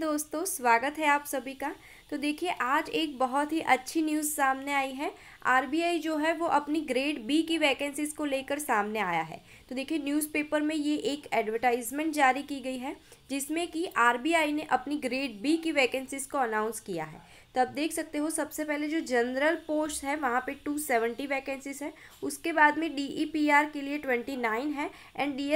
दोस्तों स्वागत है आप सभी का तो देखिए आज एक बहुत ही अच्छी न्यूज़ सामने आई है आरबीआई जो है वो अपनी ग्रेड बी की वैकेंसीज़ को लेकर सामने आया है तो देखिए न्यूज़पेपर में ये एक एडवर्टाइजमेंट जारी की गई है जिसमें कि आरबीआई ने अपनी ग्रेड बी की वैकेंसीज़ को अनाउंस किया है तो आप देख सकते हो सबसे पहले जो जनरल पोस्ट है वहाँ पर टू वैकेंसीज है उसके बाद में डी के लिए ट्वेंटी है एंड डी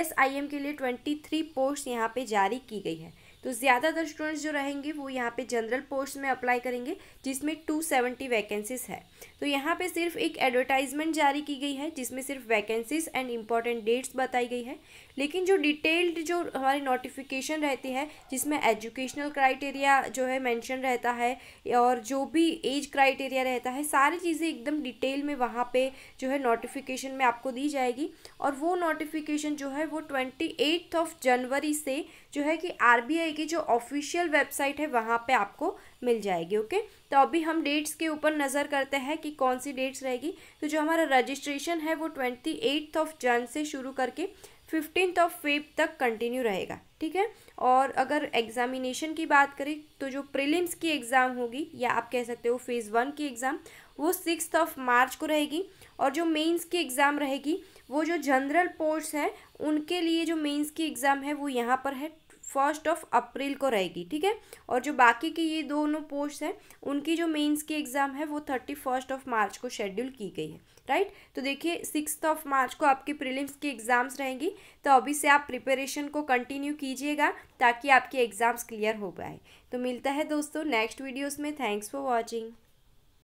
के लिए ट्वेंटी थ्री पोस्ट यहाँ पर जारी की गई है तो ज़्यादातर स्टूडेंट्स जो रहेंगे वो यहाँ पे जनरल पोस्ट में अप्लाई करेंगे जिसमें टू सेवेंटी वैकेंसीज़ है तो यहाँ पे सिर्फ एक एडवर्टाइजमेंट जारी की गई है जिसमें सिर्फ वैकेंसीज़ एंड इम्पॉर्टेंट डेट्स बताई गई है लेकिन जो डिटेल्ड जो हमारी नोटिफिकेशन रहती है जिसमें एजुकेशनल क्राइटेरिया जो है मैंशन रहता है और जो भी एज क्राइटेरिया रहता है सारी चीज़ें एकदम डिटेल में वहाँ पर जो है नोटिफिकेशन में आपको दी जाएगी और वो नोटिफिकेशन जो है वो ट्वेंटी ऑफ जनवरी से जो है कि आर की जो ऑफिशियल वेबसाइट है वहाँ पे आपको मिल जाएगी ओके तो अभी हम डेट्स के ऊपर नज़र करते हैं कि कौन सी डेट्स रहेगी तो जो हमारा रजिस्ट्रेशन है वो ट्वेंटी एट्थ ऑफ जन से शुरू करके फिफ्टीन ऑफ फेब तक कंटिन्यू रहेगा ठीक है और अगर एग्जामिनेशन की बात करें तो जो प्रिलिम्स की एग्ज़ाम होगी या आप कह सकते हो फेज़ वन की एग्ज़ाम वो सिक्स ऑफ मार्च को रहेगी और जो मेंस की एग्ज़ाम रहेगी वो जो जनरल पोर्ट्स है उनके लिए जो मेंस की एग्ज़ाम है वो यहाँ पर है फर्स्ट ऑफ अप्रैल को रहेगी ठीक है और जो बाकी की ये दोनों पोस्ट हैं उनकी जो मेंस की एग्ज़ाम है वो थर्टी फर्स्ट ऑफ मार्च को शेड्यूल की गई है राइट तो देखिए सिक्स ऑफ मार्च को आपकी प्रीलिम्स की एग्ज़ाम्स रहेंगी तो अभी से आप प्रिपरेशन को कंटिन्यू कीजिएगा ताकि आपके एग्ज़ाम्स क्लियर हो पाए तो मिलता है दोस्तों नेक्स्ट वीडियोज़ में थैंक्स फॉर वॉचिंग